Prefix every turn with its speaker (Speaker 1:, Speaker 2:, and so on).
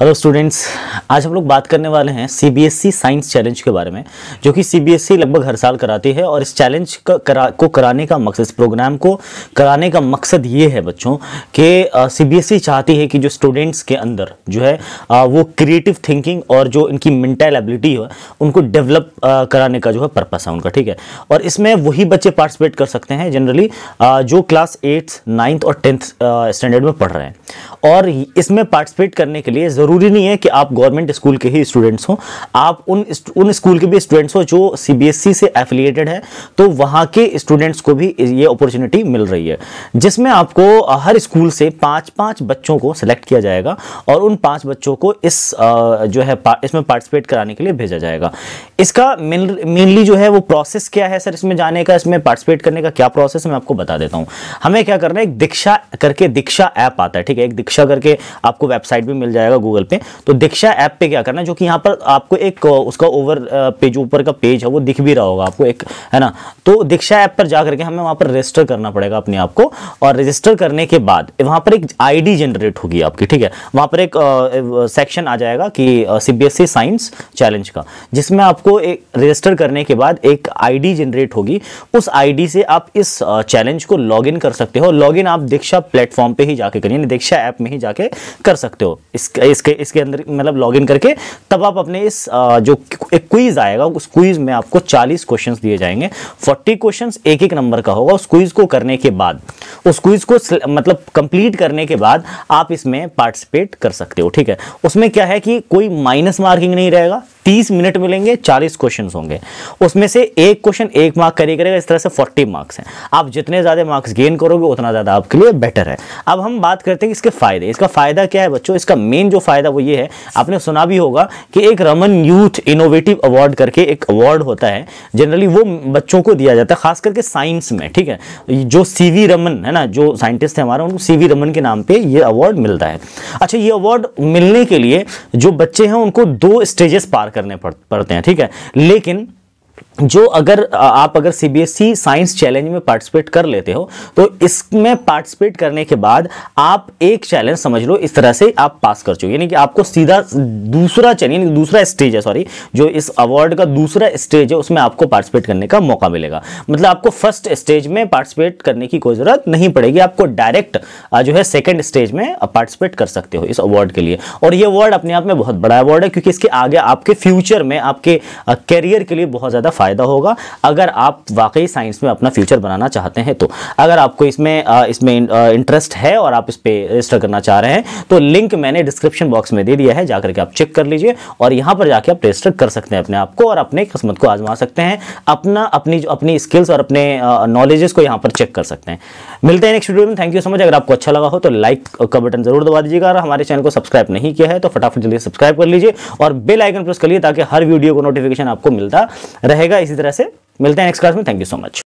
Speaker 1: hello students आज हम लोग बात करने वाले हैं सीबीएसई साइंस चैलेंज के बारे में जो कि सीबीएसई e लगभग हर साल कराती है और इस चैलेंज का करा को कराने का मकसद इस प्रोग्राम को कराने का मकसद ये है बच्चों कि सीबीएसई e चाहती है कि जो स्टूडेंट्स के अंदर जो है आ, वो क्रिएटिव थिंकिंग और जो इनकी मेंटल एबिलिटी है उनको डेवलप कराने का जो है पर्पस है उनका ठीक है और इसमें वही बच्चे पार्टिसिपेट कर सकते हैं जनरली जो क्लास एट्थ नाइन्थ और टेंथ स्टैंडर्ड में पढ़ रहे हैं और इसमें पार्टिसिपेट करने के लिए ज़रूरी नहीं है कि आप गवर्नमेंट स्कूल के ही स्टूडेंट्स हों आप उन उन स्कूल के भी स्टूडेंट्स हो जो सीबीएसई e से एफिलिएटेड है तो वहाँ के स्टूडेंट्स को भी ये अपॉर्चुनिटी मिल रही है जिसमें आपको हर स्कूल से पाँच पाँच बच्चों को सिलेक्ट किया जाएगा और उन पाँच बच्चों को इस जो है इसमें पार्टिसिपेट कराने के लिए भेजा जाएगा इसका मेनली जो है वो प्रोसेस क्या है सर इसमें जाने का इसमें पार्टिसिपेट करने का क्या प्रोसेस मैं आपको बता देता हूँ हमें क्या करना है एक दीक्षा करके दीक्षा ऐप आता है ठीक है एक दीक्षा करके आपको वेबसाइट भी मिल जाएगा गूगल पे तो दीक्षा ऐप पे क्या करना जो कि यहाँ पर आपको एक उसका ओवर पेज ऊपर का पेज है वो दिख भी रहा होगा आपको एक है ना तो दीक्षा ऐप पर जा करके हमें वहाँ पर रजिस्टर करना पड़ेगा अपने आप को और रजिस्टर करने के बाद वहाँ पर एक आई जनरेट होगी आपकी ठीक है वहाँ पर एक सेक्शन आ जाएगा कि सी साइंस चैलेंज का जिसमें आपको एक रजिस्टर करने के बाद एक आई जनरेट होगी उस आई से आप इस चैलेंज को लॉगिन कर सकते हो लॉगिन आप दीक्षा प्लेटफॉर्म पे ही जाके करिए दीक्षा ऐप में ही जाके कर सकते हो इस, इस इसके इसके अंदर मतलब लॉगिन करके तब आप अपने इस जो एक क्वीज़ आएगा उस क्वीज़ में आपको 40 क्वेश्चंस दिए जाएंगे 40 क्वेश्चंस एक एक नंबर का होगा उस क्वीज़ को करने के बाद उस क्वीज़ को मतलब कंप्लीट करने के बाद आप इसमें पार्टिसिपेट कर सकते हो ठीक है उसमें क्या है कि कोई माइनस मार्किंग नहीं रहेगा 30 मिनट मिलेंगे 40 क्वेश्चन होंगे उसमें से एक क्वेश्चन एक मार्क करिए करेगा इस तरह से 40 मार्क्स हैं आप जितने ज़्यादा मार्क्स गेन करोगे उतना ज़्यादा आपके लिए बेटर है अब हम बात करते हैं इसके फ़ायदे इसका फ़ायदा क्या है बच्चों इसका मेन जो फायदा फ़ायदा वो ये है आपने सुना भी होगा कि एक रमन यूथ इनोवेटिव अवार्ड करके एक अवार्ड होता है जनरली वो बच्चों को दिया जाता है खास करके साइंस में ठीक है जो सी रमन है ना जो साइंटिस्ट है हमारा उनको सी रमन के नाम पर यह अवार्ड मिलता है अच्छा ये अवार्ड मिलने के लिए जो बच्चे हैं उनको दो स्टेजेस पार करने पड़ते हैं ठीक है लेकिन जो अगर आप अगर C B S E science challenge में पार्टिसिपेट कर लेते हो तो इसमें पार्टिसिपेट करने के बाद आप एक चैलेंज समझ लो इस तरह से आप पास कर चुके यानी कि आपको सीधा दूसरा चैलेंज दूसरा स्टेज है सॉरी जो इस अवार्ड का दूसरा स्टेज है उसमें आपको पार्टिसिपेट करने का मौका मिलेगा मतलब आपको फर्स्ट स्टेज में पार्टिसिपेट करने की कोई ज़रूरत नहीं पड़ेगी आपको डायरेक्ट जो है सेकेंड स्टेज में पार्टिसिपेट कर सकते हो इस अवार्ड के लिए और ये अवार्ड अपने आप में बहुत बड़ा अवार्ड है क्योंकि इसके आगे आपके फ्यूचर में आपके करियर के लिए बहुत ज़्यादा फ़ायदा होगा अगर आप वाकई साइंस में अपना फ्यूचर बनाना चाहते हैं तो अगर आपको इसमें इसमें इंटरेस्ट है और आप इस पर रजिस्टर करना चाह रहे हैं तो लिंक मैंने डिस्क्रिप्शन बॉक्स में दे दिया है जाकर के आप चेक कर लीजिए और यहाँ पर जाके आप रजिस्टर कर सकते हैं अपने आप को और अपने किस्मत को आजमा सकते हैं अपना अपनी जो अपनी स्किल्स और अपने नॉलेजेस को यहाँ पर चेक कर सकते हैं मिलते हैं नेक्स्ट वीडियो में थैंक यू सो मच अगर आपको अच्छा लगा हो तो लाइक का बटन जरूर दबा दीजिएगा और हमारे चैनल को सब्सक्राइब नहीं किया है तो फटाफट जल्दी सब्सक्राइब कर लीजिए और बेल आइकन प्रेस कर लिए ताकि हर वीडियो को नोटिफिकेशन आपको मिलता रहेगा रहिएगा इसी तरह से मिलते हैं नेक्स्ट क्लास में थैंक यू सो मच